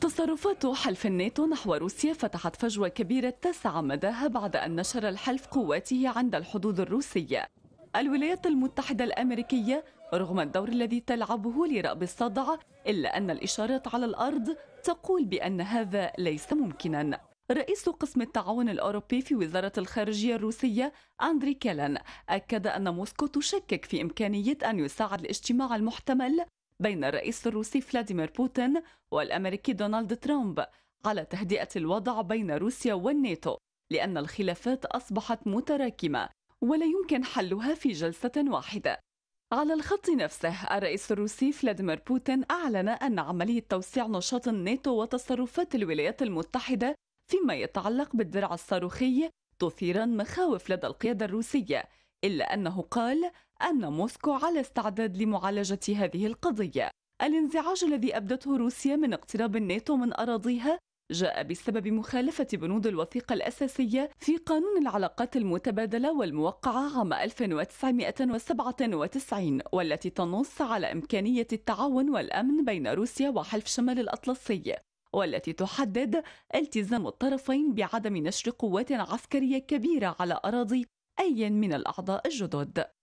تصرفات حلف الناتو نحو روسيا فتحت فجوة كبيرة تسعى مداها بعد أن نشر الحلف قواته عند الحدود الروسية الولايات المتحدة الأمريكية رغم الدور الذي تلعبه لرأب الصدع إلا أن الإشارات على الأرض تقول بأن هذا ليس ممكنا رئيس قسم التعاون الأوروبي في وزارة الخارجية الروسية أندري كيلان أكد أن موسكو تشكك في إمكانية أن يساعد الاجتماع المحتمل بين الرئيس الروسي فلاديمير بوتين والامريكي دونالد ترامب على تهدئه الوضع بين روسيا والناتو لان الخلافات اصبحت متراكمه ولا يمكن حلها في جلسه واحده على الخط نفسه الرئيس الروسي فلاديمير بوتين اعلن ان عمليه توسيع نشاط الناتو وتصرفات الولايات المتحده فيما يتعلق بالدرع الصاروخي تثير مخاوف لدى القياده الروسيه الا انه قال أن موسكو على استعداد لمعالجة هذه القضية الانزعاج الذي أبدته روسيا من اقتراب الناتو من أراضيها جاء بسبب مخالفة بنود الوثيقة الأساسية في قانون العلاقات المتبادلة والموقعة عام 1997 والتي تنص على إمكانية التعاون والأمن بين روسيا وحلف شمال الأطلسي والتي تحدد التزام الطرفين بعدم نشر قوات عسكرية كبيرة على أراضي أي من الأعضاء الجدد